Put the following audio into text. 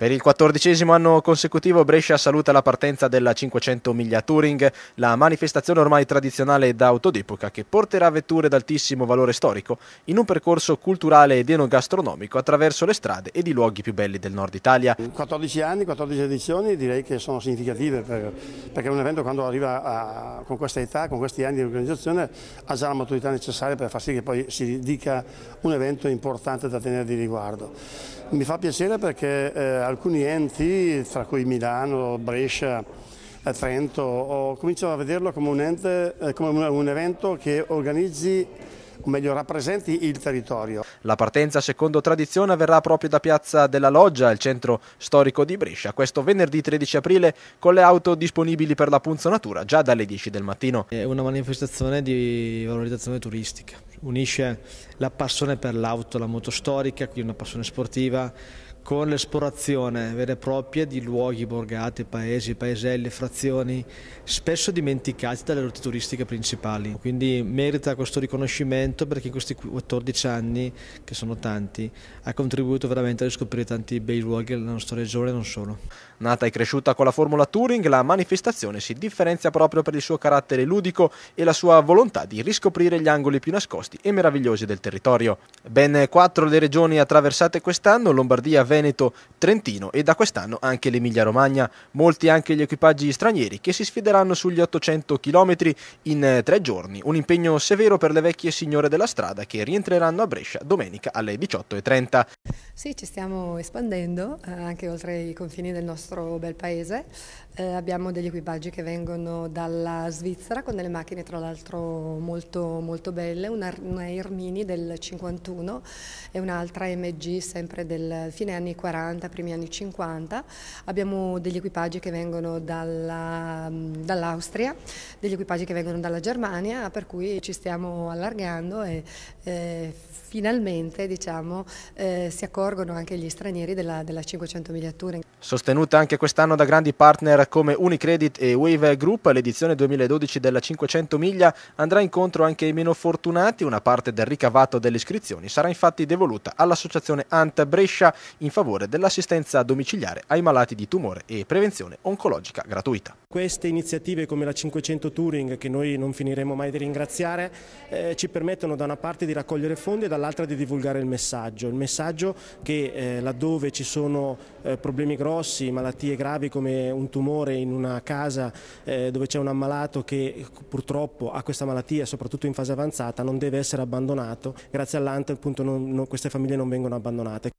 Per il quattordicesimo anno consecutivo Brescia saluta la partenza della 500 miglia Touring, la manifestazione ormai tradizionale da auto d'epoca che porterà vetture d'altissimo valore storico in un percorso culturale ed enogastronomico attraverso le strade ed i luoghi più belli del nord Italia. 14 anni, 14 edizioni direi che sono significative per, perché un evento quando arriva a, con questa età, con questi anni di organizzazione ha già la maturità necessaria per far sì che poi si dica un evento importante da tenere di riguardo. Mi fa piacere perché eh, alcuni enti, tra cui Milano, Brescia, eh, Trento, ho cominciato a vederlo come un, ente, eh, come un evento che organizzi o meglio rappresenti il territorio. La partenza secondo tradizione avverrà proprio da Piazza della Loggia, il centro storico di Brescia, questo venerdì 13 aprile con le auto disponibili per la punzonatura già dalle 10 del mattino. È una manifestazione di valorizzazione turistica, unisce la passione per l'auto, la moto storica, quindi una passione sportiva con l'esplorazione vera e propria di luoghi borgate, paesi, paeselli, frazioni, spesso dimenticati dalle rotte turistiche principali. Quindi merita questo riconoscimento perché in questi 14 anni, che sono tanti, ha contribuito veramente a riscoprire tanti bei luoghi della nostra regione e non solo. Nata e cresciuta con la Formula Touring, la manifestazione si differenzia proprio per il suo carattere ludico e la sua volontà di riscoprire gli angoli più nascosti e meravigliosi del territorio. Ben quattro le regioni attraversate quest'anno, Lombardia, Veneto, Trentino e da quest'anno anche l'Emilia Romagna. Molti anche gli equipaggi stranieri che si sfideranno sugli 800 km in eh, tre giorni, un impegno severo per le vecchie signore della strada che rientreranno a Brescia domenica alle 18.30. Sì, ci stiamo espandendo eh, anche oltre i confini del nostro bel paese. Eh, abbiamo degli equipaggi che vengono dalla Svizzera con delle macchine tra l'altro molto, molto belle, una, una Ermini del 51 e un'altra MG sempre del fine anni 40, primi anni 50, abbiamo degli equipaggi che vengono dall'Austria, degli equipaggi che vengono dalla Germania, per cui ci stiamo allargando e eh, finalmente diciamo, eh, si accorgono anche gli stranieri della, della 500 migliature. Sostenuta anche quest'anno da grandi partner come Unicredit e Wave Group, l'edizione 2012 della 500 miglia andrà incontro anche ai meno fortunati, una parte del ricavato delle iscrizioni sarà infatti devoluta all'associazione Ant Brescia. In in favore dell'assistenza domiciliare ai malati di tumore e prevenzione oncologica gratuita. Queste iniziative come la 500 Touring, che noi non finiremo mai di ringraziare, eh, ci permettono da una parte di raccogliere fondi e dall'altra di divulgare il messaggio. Il messaggio che eh, laddove ci sono eh, problemi grossi, malattie gravi come un tumore in una casa eh, dove c'è un ammalato che purtroppo ha questa malattia, soprattutto in fase avanzata, non deve essere abbandonato. Grazie all'Ante queste famiglie non vengono abbandonate.